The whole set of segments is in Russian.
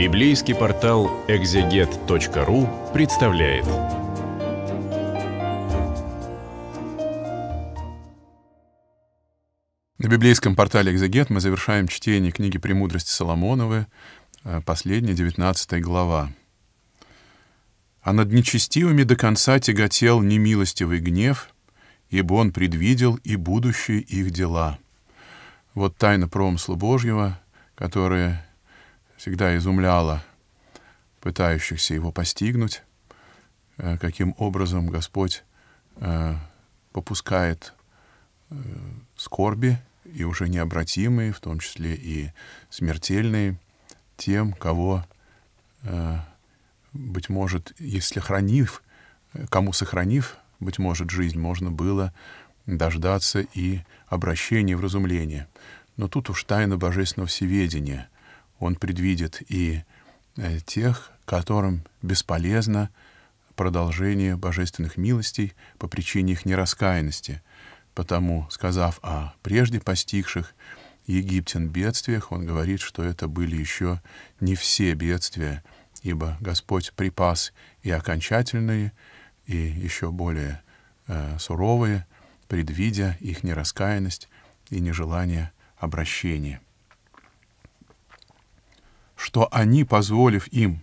Библейский портал экзегет.ру представляет. На библейском портале «Экзегет» мы завершаем чтение книги «Премудрости Соломоновы», э, последняя, 19 глава. «А над нечестивыми до конца тяготел немилостивый гнев, ибо он предвидел и будущие их дела». Вот тайна промысла Божьего, которая всегда изумляло пытающихся его постигнуть, э, каким образом Господь э, попускает э, скорби и уже необратимые, в том числе и смертельные, тем, кого, быть может, если хранив, кому сохранив, быть может, жизнь, можно было дождаться и обращения в разумление. Но тут уж тайна божественного всеведения он предвидит и э, тех, которым бесполезно продолжение божественных милостей по причине их нераскаянности. Потому, сказав о прежде постигших египтян бедствиях, он говорит, что это были еще не все бедствия, ибо Господь припас и окончательные, и еще более э, суровые, предвидя их нераскаянность и нежелание обращения что они, позволив им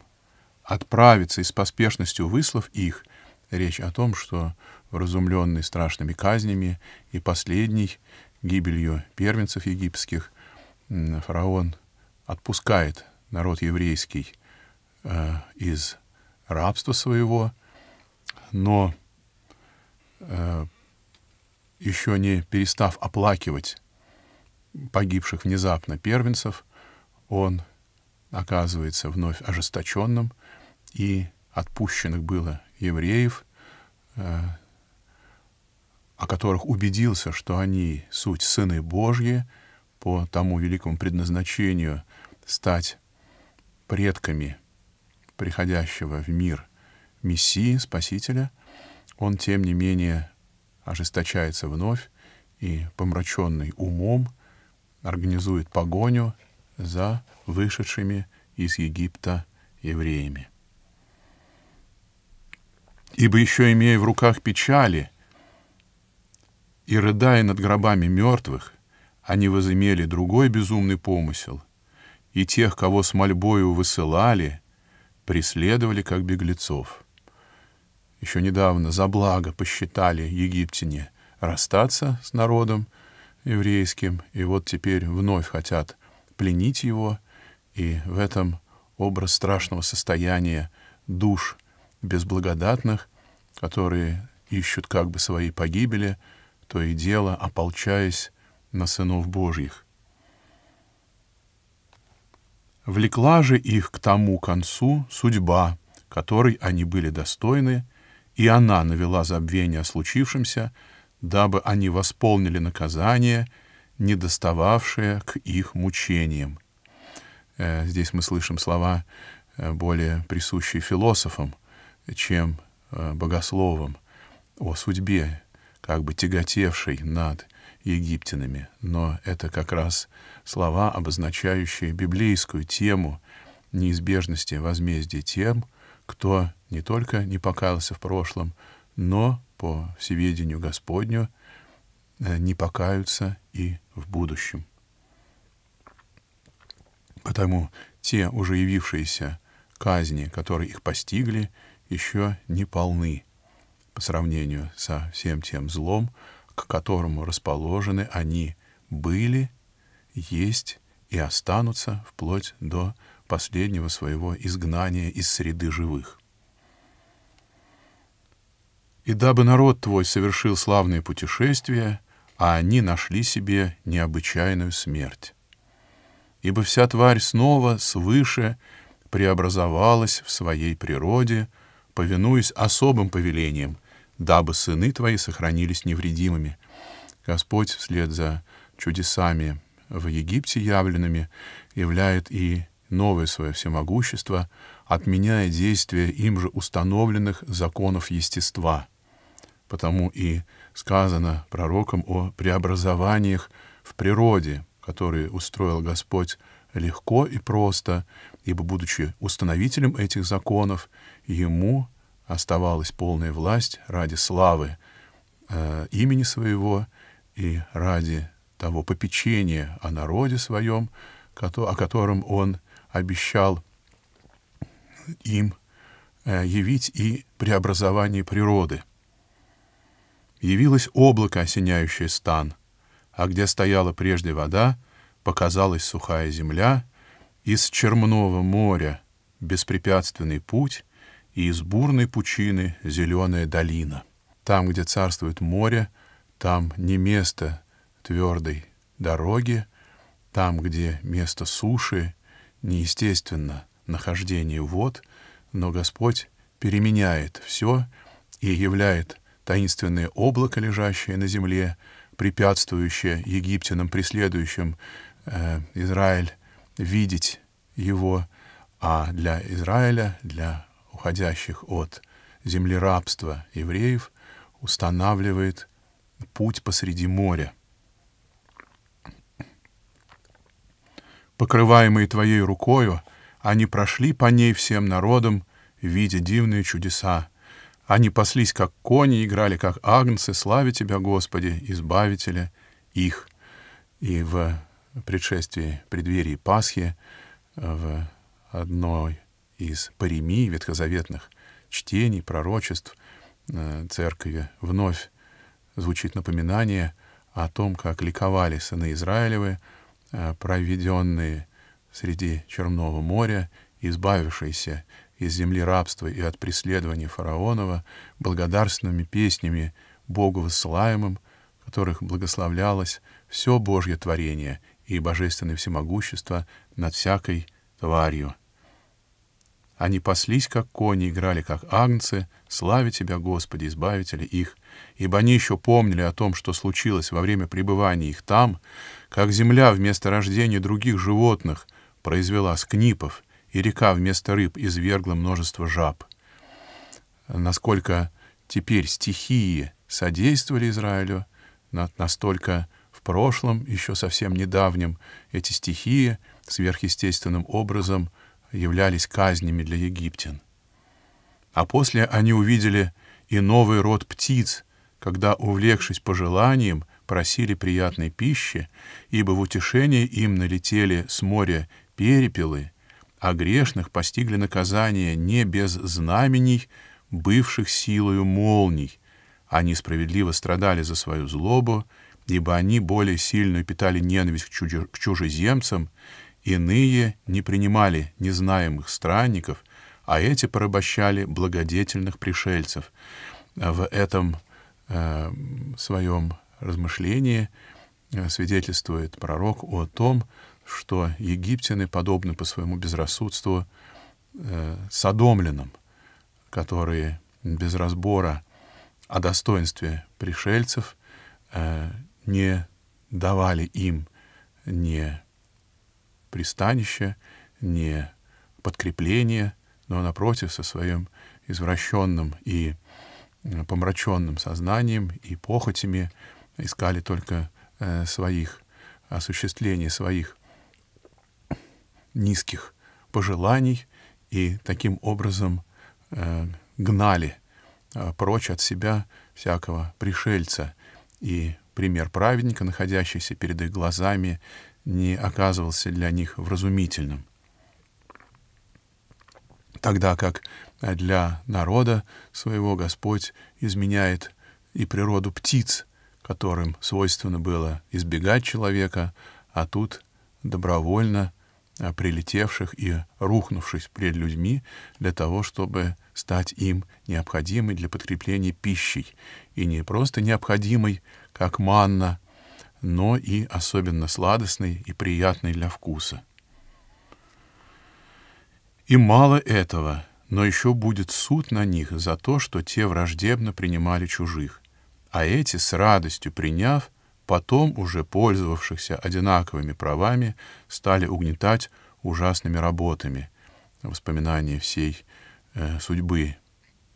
отправиться и с поспешностью выслав их, речь о том, что вразумленный страшными казнями и последней гибелью первенцев египетских, фараон отпускает народ еврейский э, из рабства своего, но э, еще не перестав оплакивать погибших внезапно первенцев, он оказывается вновь ожесточенным, и отпущенных было евреев, э, о которых убедился, что они суть сыны Божьи по тому великому предназначению стать предками приходящего в мир Мессии, Спасителя, он, тем не менее, ожесточается вновь и, помраченный умом, организует погоню — за вышедшими из Египта евреями. Ибо еще имея в руках печали и рыдая над гробами мертвых, они возымели другой безумный помысел, и тех, кого с мольбою высылали, преследовали как беглецов. Еще недавно за благо посчитали египтяне расстаться с народом еврейским, и вот теперь вновь хотят — пленить его, и в этом образ страшного состояния душ безблагодатных, которые ищут как бы своей погибели, то и дело ополчаясь на сынов Божьих. Влекла же их к тому концу судьба, которой они были достойны, и она навела забвение о случившемся, дабы они восполнили наказание — недостававшее к их мучениям. Э, здесь мы слышим слова, э, более присущие философам, чем э, богословам, о судьбе, как бы тяготевшей над египтянами. Но это как раз слова, обозначающие библейскую тему неизбежности возмездия тем, кто не только не покаялся в прошлом, но, по всеведению Господню, не покаются и в будущем. Потому те уже явившиеся казни, которые их постигли, еще не полны по сравнению со всем тем злом, к которому расположены они были, есть и останутся вплоть до последнего своего изгнания из среды живых. И дабы народ твой совершил славные путешествия, а они нашли себе необычайную смерть. Ибо вся тварь снова свыше преобразовалась в своей природе, повинуясь особым повелениям, дабы сыны твои сохранились невредимыми. Господь вслед за чудесами в Египте явленными являет и новое свое всемогущество, отменяя действие им же установленных законов естества — Потому и сказано пророком о преобразованиях в природе, которые устроил Господь легко и просто, ибо, будучи установителем этих законов, ему оставалась полная власть ради славы э, имени своего и ради того попечения о народе своем, о котором он обещал им э, явить и преобразование природы явилось облако, осеняющее стан, а где стояла прежде вода, показалась сухая земля, из Чермного моря беспрепятственный путь и из бурной пучины зеленая долина. Там, где царствует море, там не место твердой дороги, там, где место суши, неестественно нахождение вод, но Господь переменяет все и являет таинственное облако, лежащее на земле, препятствующее египтянам, преследующим э, Израиль, видеть его, а для Израиля, для уходящих от земли рабства евреев, устанавливает путь посреди моря. Покрываемые твоей рукою, они прошли по ней всем народом, видя дивные чудеса они паслись, как кони, играли, как агнцы, Слави Тебя, Господи, Избавителя их. И в предшествии, преддверии Пасхи, в одной из паремий ветхозаветных чтений, пророчеств э, церкви вновь звучит напоминание о том, как ликовали сыны Израилевы, э, проведенные среди Черного моря, избавившиеся из земли рабства и от преследования фараонова благодарственными песнями Богу высылаемым, которых благословлялось все Божье творение и божественное всемогущество над всякой тварью. Они паслись, как кони, играли, как агнцы, славя Тебя, Господи, избавители их, ибо они еще помнили о том, что случилось во время пребывания их там, как земля вместо рождения других животных произвела скнипов и река вместо рыб извергла множество жаб. Насколько теперь стихии содействовали Израилю, настолько в прошлом, еще совсем недавнем, эти стихии сверхъестественным образом являлись казнями для египтян. А после они увидели и новый род птиц, когда, увлекшись пожеланием, просили приятной пищи, ибо в утешение им налетели с моря перепелы — а грешных постигли наказание не без знамений, бывших силою молний. Они справедливо страдали за свою злобу, ибо они более сильную питали ненависть к, чуж... к чужеземцам, иные не принимали незнаемых странников, а эти порабощали благодетельных пришельцев. В этом э, своем размышлении э, свидетельствует пророк о том, что египтяне подобны по своему безрассудству э, садомлянам, которые без разбора о достоинстве пришельцев э, не давали им ни пристанище, ни подкрепление, но, напротив, со своим извращенным и э, помраченным сознанием и похотями искали только э, своих осуществлений, своих низких пожеланий и таким образом э, гнали э, прочь от себя всякого пришельца. И пример праведника, находящийся перед их глазами, не оказывался для них вразумительным. Тогда как для народа своего Господь изменяет и природу птиц, которым свойственно было избегать человека, а тут добровольно а, прилетевших и рухнувшись пред людьми для того, чтобы стать им необходимой для подкрепления пищей. И не просто необходимой, как манна, но и особенно сладостной и приятной для вкуса. И мало этого, но еще будет суд на них за то, что те враждебно принимали чужих, а эти, с радостью приняв, потом уже пользовавшихся одинаковыми правами, стали угнетать ужасными работами. Воспоминания всей э, судьбы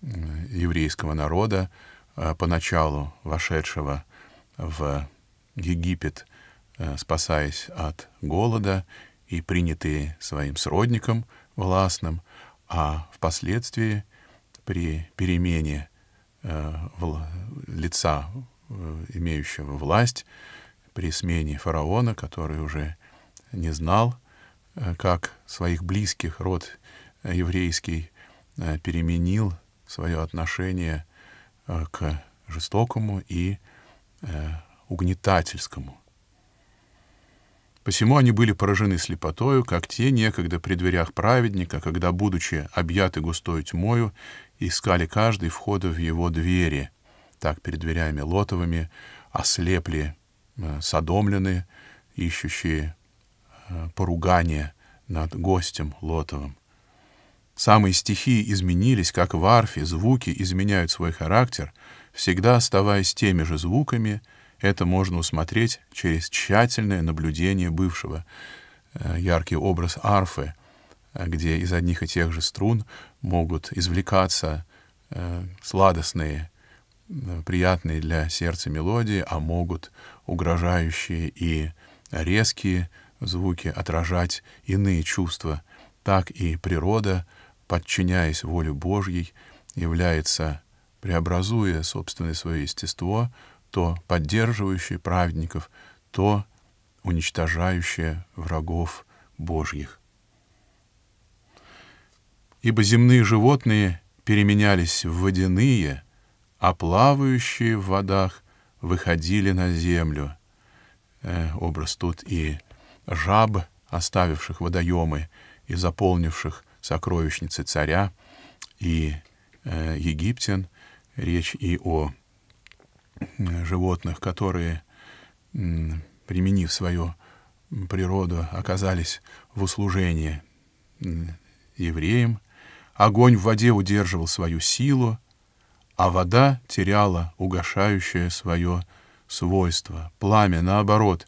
э, еврейского народа, э, поначалу вошедшего в Египет, э, спасаясь от голода и принятые своим сродником властным, а впоследствии при перемене э, в, лица Э, имеющего власть при смене фараона, который уже не знал, э, как своих близких род еврейский э, переменил свое отношение к жестокому и угнетательскому. Посему они были поражены слепотою, как те некогда при дверях праведника, когда, будучи объяты густой тьмою, искали каждый входа в его двери — так перед дверями Лотовыми ослепли э, садомлены, ищущие э, поругание над гостем Лотовым. Самые стихи изменились, как в арфе звуки изменяют свой характер, всегда оставаясь теми же звуками, это можно усмотреть через тщательное наблюдение бывшего. Э, яркий образ арфы, где из одних и тех же струн могут извлекаться сладостные приятные для сердца мелодии, а могут угрожающие и резкие звуки отражать иные чувства. Так и природа, подчиняясь воле Божьей, является, преобразуя собственное свое естество, то поддерживающее праведников, то уничтожающее врагов Божьих. Ибо земные животные переменялись в водяные — а плавающие в водах выходили на землю. Э, образ тут и жаб, оставивших водоемы и заполнивших сокровищницы царя, и э, египтян. Речь и о животных, которые, применив свою природу, оказались в услужении евреям. Огонь в воде удерживал свою силу, а вода теряла угошающее свое свойство. Пламя, наоборот,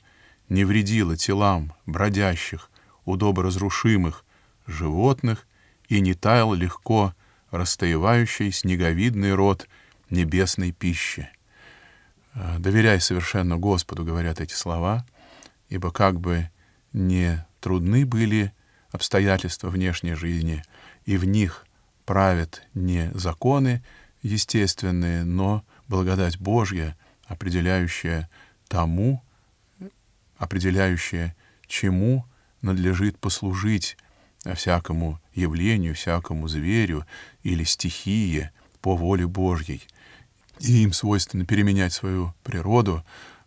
не вредило телам бродящих, удоборазрушимых животных и не таял легко растаевающий снеговидный рот небесной пищи. Э, «Доверяй совершенно Господу», — говорят эти слова, ибо как бы не трудны были обстоятельства внешней жизни, и в них правят не законы, естественные, но благодать Божья, определяющая тому, определяющая, чему надлежит послужить а всякому явлению, всякому зверю или стихии по воле Божьей. И им свойственно переменять свою природу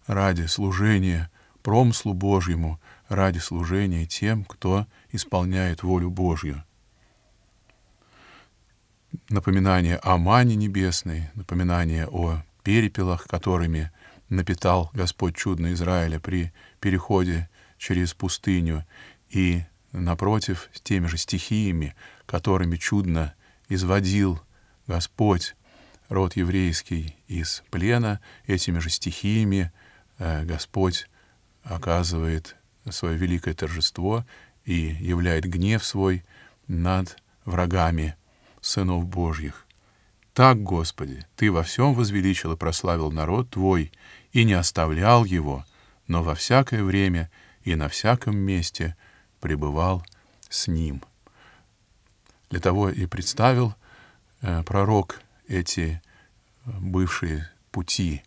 ради служения промыслу Божьему, ради служения тем, кто исполняет волю Божью напоминание о мане небесной, напоминание о перепелах, которыми напитал Господь чудно Израиля при переходе через пустыню, и, напротив, с теми же стихиями, которыми чудно изводил Господь род еврейский из плена, этими же стихиями э, Господь оказывает свое великое торжество и являет гнев свой над врагами сынов Божьих. Так, Господи, Ты во всем возвеличил и прославил народ Твой, и не оставлял его, но во всякое время и на всяком месте пребывал с ним. Для того и представил э, пророк эти э, бывшие пути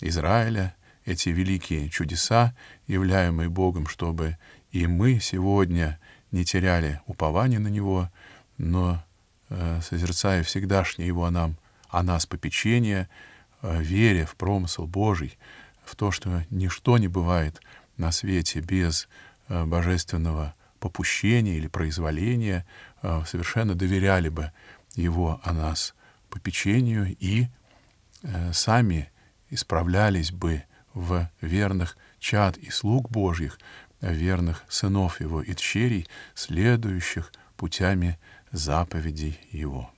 Израиля, эти великие чудеса, являемые Богом, чтобы и мы сегодня не теряли упования на Него, но Э, созерцая всегдашнее его о, нам, о нас попечение, веря в промысл Божий, в то, что ничто не бывает на свете без э, божественного попущения или произволения, э, совершенно доверяли бы его о нас попечению и сами исправлялись бы в верных чад и слуг Божьих, верных сынов его и тщерей, следующих путями заповедей Его.